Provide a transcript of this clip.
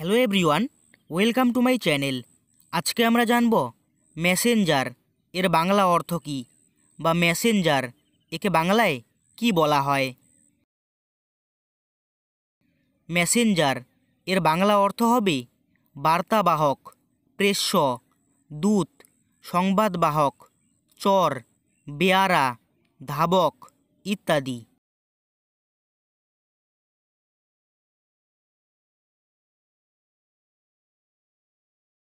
hello everyone welcome to my channel আজকে আমরা জানব মেসেঞ্জার এর বাংলা অর্থ কী বা মেসেঞ্জার একে বাংলায় কি বলা হয় মেসেঞ্জার এর বাংলা অর্থ হবে বার্তাবাহক প্রেষ্য দূত সংবাদবাহক চর বেয়ারা ধাবক ইত্যাদি